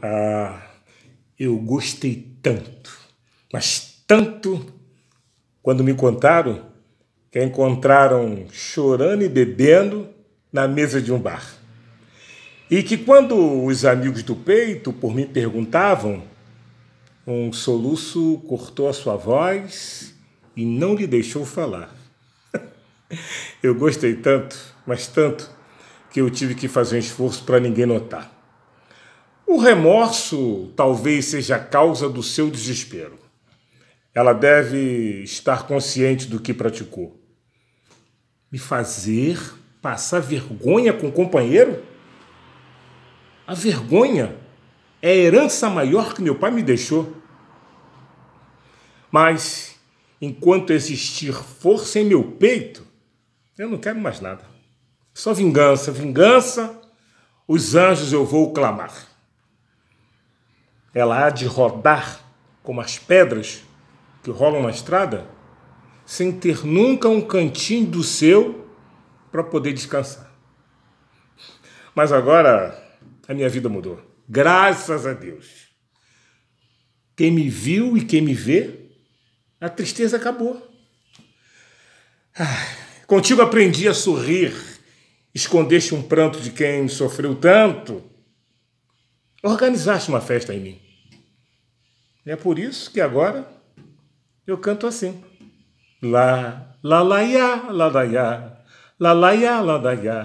Ah, eu gostei tanto, mas tanto quando me contaram que a encontraram chorando e bebendo na mesa de um bar. E que quando os amigos do peito por mim perguntavam, um soluço cortou a sua voz e não lhe deixou falar. Eu gostei tanto, mas tanto, que eu tive que fazer um esforço para ninguém notar. O remorso talvez seja a causa do seu desespero. Ela deve estar consciente do que praticou. Me fazer passar vergonha com o companheiro? A vergonha é a herança maior que meu pai me deixou. Mas enquanto existir força em meu peito, eu não quero mais nada. Só vingança, vingança, os anjos eu vou clamar ela há de rodar como as pedras que rolam na estrada, sem ter nunca um cantinho do seu para poder descansar. Mas agora a minha vida mudou. Graças a Deus. Quem me viu e quem me vê, a tristeza acabou. Ah, contigo aprendi a sorrir, escondeste um pranto de quem sofreu tanto. Organizaste uma festa em mim. É por isso que agora eu canto assim. Lá, lá, lá, iá, lá, lá, iá, lá, lá, iá, lá, lá, iá,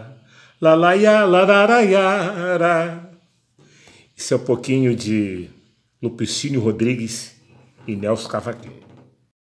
lá, lá, iá, lá, lá, lá, iá, lá. Isso é um pouquinho de Lupicínio Rodrigues e Nelson Cavaquinho.